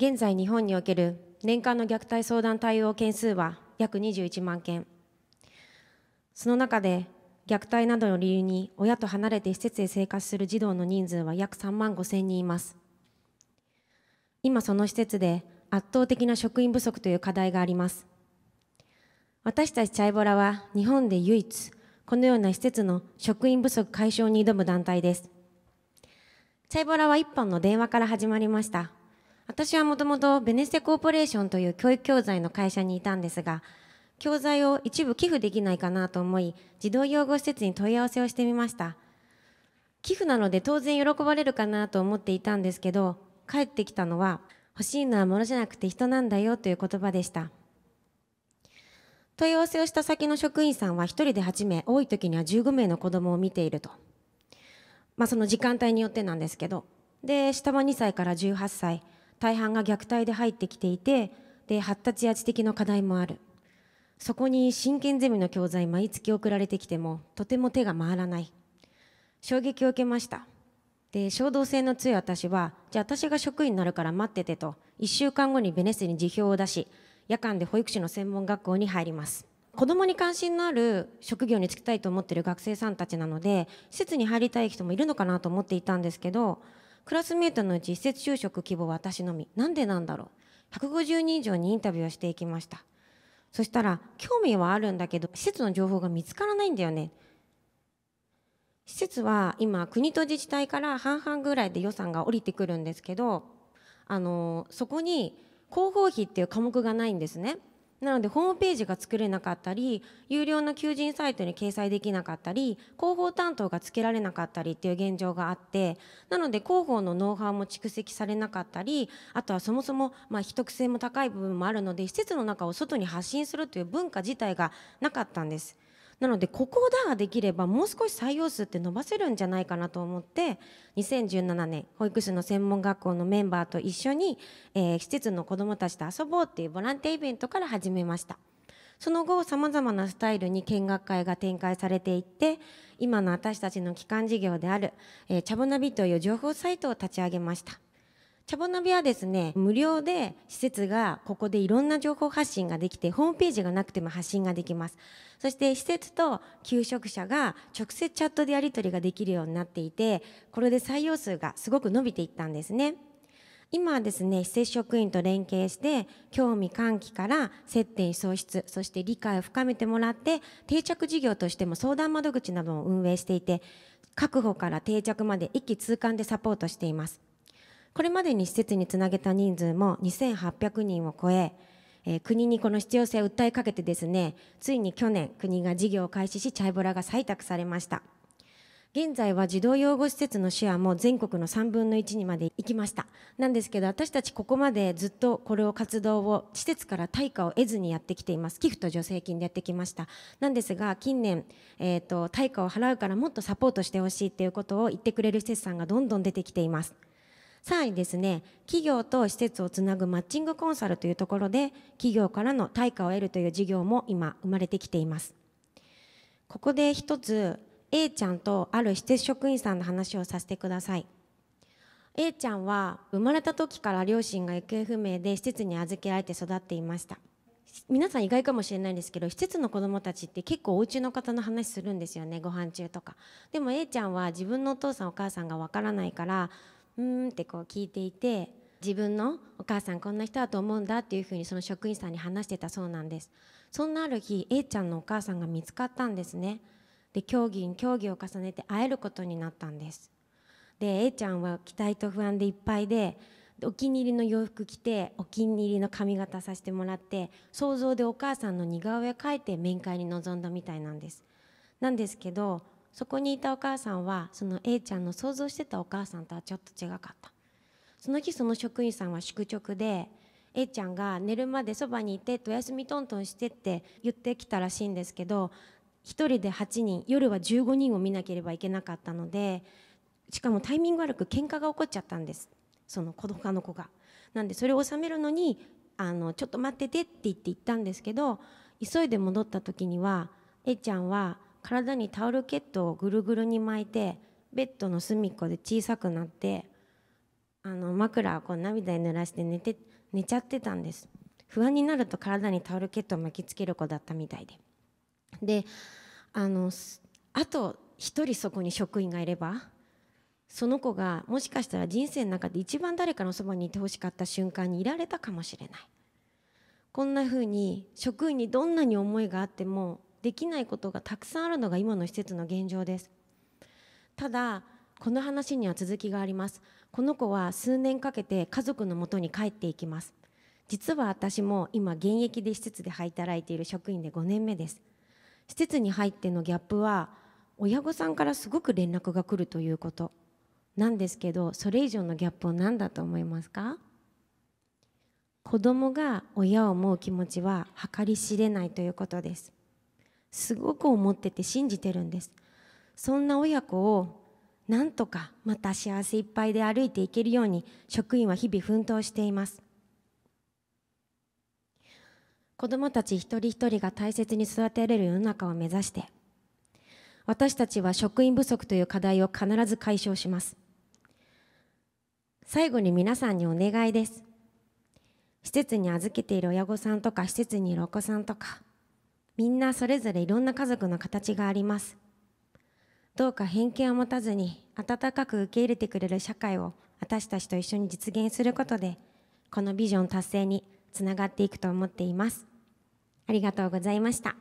現在日本における年間の虐待相談対応件数は約21万件その中で虐待などの理由に親と離れて施設へ生活する児童の人数は約3万5千人います今その施設で圧倒的な職員不足という課題があります私たちチャイボラは日本で唯一このような施設の職員不足解消に挑む団体ですチャイボラは一本の電話から始まりました私はもともとベネッセコーポレーションという教育教材の会社にいたんですが教材を一部寄付できないかなと思い児童養護施設に問い合わせをしてみました寄付なので当然喜ばれるかなと思っていたんですけど帰ってきたのは欲しいのは物じゃなくて人なんだよという言葉でした問い合わせをした先の職員さんは1人で8名多い時には15名の子供を見ているとまあその時間帯によってなんですけどで下は2歳から18歳大半が虐待で入ってきていてで発達や知的の課題もあるそこに真剣ゼミの教材毎月送られてきてもとても手が回らない衝撃を受けましたで衝動性の強い私はじゃあ私が職員になるから待っててと1週間後にベネッセに辞表を出し夜間で保育士の専門学校に入ります子どもに関心のある職業に就きたいと思ってる学生さんたちなので施設に入りたい人もいるのかなと思っていたんですけどクラスメートのうち施設就職希望は私のみなんでなんだろう150人以上にインタビューをしていきましたそしたら興味はあるんだけど施設の情報が見つからないんだよね施設は今国と自治体から半々ぐらいで予算が下りてくるんですけどあのそこに広報費っていう科目がないんですねなのでホームページが作れなかったり有料の求人サイトに掲載できなかったり広報担当がつけられなかったりっていう現状があってなので広報のノウハウも蓄積されなかったりあとはそもそもまあ秘匿性も高い部分もあるので施設の中を外に発信するという文化自体がなかったんです。なのでここができればもう少し採用数って伸ばせるんじゃないかなと思って2017年保育士の専門学校のメンバーと一緒に、えー、施設の子どもたちと遊ぼうっていうボランティアイベントから始めました。その後さまざまなスタイルに見学会が展開されていって今の私たちの基幹事業である、えー、チャボナビという情報サイトを立ち上げましたチャボナビはですね無料で施設がここでいろんな情報発信ができてホームページがなくても発信ができますそして施設と求職者が直接チャットでやり取りができるようになっていてこれで採用数がすごく伸びていったんですね今はですね施設職員と連携して興味喚起から接点創出そして理解を深めてもらって定着事業としても相談窓口などを運営していて確保から定着まで一気通貫でサポートしていますこれまでに施設につなげた人数も2800人を超ええ国にこの必要性を訴えかけてですねついに去年国が事業を開始しチャイボラが採択されました現在は児童養護施設のシェアも全国の3分の1にまで行きましたなんですけど私たちここまでずっとこれを活動を施設から対価を得ずにやってきています寄付と助成金でやってきましたなんですが近年、えーと対価を払うからもっとサポートしてほしいっていうことを言ってくれる施設さんがどんどん出てきていますさらにですね企業と施設をつなぐマッチングコンサルというところで企業からの対価を得るという事業も今生まれてきていますここで一つ A ちゃんとある施設職員さんの話をさせてください A ちゃんは生まれた時から両親が行方不明で施設に預けられて育っていました皆さん意外かもしれないんですけど施設の子どもたちって結構お家の方の話するんですよねご飯中とかでも A ちゃんは自分のお父さんお母さんがわからないからうんってこう聞いていて自分のお母さんこんな人だと思うんだっていうふうにその職員さんに話してたそうなんですそんなある日 A ちゃんのお母さんが見つかったんですねで競技に競技を重ねて会えることになったんですで A ちゃんは期待と不安でいっぱいでお気に入りの洋服着てお気に入りの髪型させてもらって想像でお母さんの似顔絵描いて面会に臨んだみたいなんですなんですけどそこにいたお母さんはその A ちゃんの想像してたお母さんとはちょっと違かったその日その職員さんは宿直で A ちゃんが寝るまでそばにいてとお休みトントンしてって言ってきたらしいんですけど1人で8人夜は15人を見なければいけなかったのでしかもタイミング悪く喧嘩が起こっちゃったんですその子他の子が。なんでそれを収めるのにあのちょっと待っててって言って行ったんですけど急いで戻った時には A ちゃんは体にタオルケットをぐるぐるに巻いてベッドの隅っこで小さくなってあの枕をこう涙に濡らして寝て寝ちゃってたんです不安になると体にタオルケットを巻きつける子だったみたいでであのあと1人そこに職員がいればその子がもしかしたら人生の中で一番誰かのそばにいてほしかった瞬間にいられたかもしれないこんな風に職員にどんなに思いがあってもできないことがたくさんあるのが今の施設の現状ですただこの話には続きがありますこの子は数年かけて家族のもとに帰っていきます実は私も今現役で施設で働いている職員で5年目です施設に入ってのギャップは親御さんからすごく連絡が来るということなんですけどそれ以上のギャップを何だと思いますか子供が親を思う気持ちは計り知れないということですすごく思ってて信じてるんですそんな親子をなんとかまた幸せいっぱいで歩いていけるように職員は日々奮闘しています子どもたち一人一人が大切に育てられる世の中を目指して私たちは職員不足という課題を必ず解消します最後に皆さんにお願いです施設に預けている親御さんとか施設にいるお子さんとかみんなそれぞれいろんな家族の形がありますどうか偏見を持たずに温かく受け入れてくれる社会を私たちと一緒に実現することでこのビジョン達成につながっていくと思っていますありがとうございました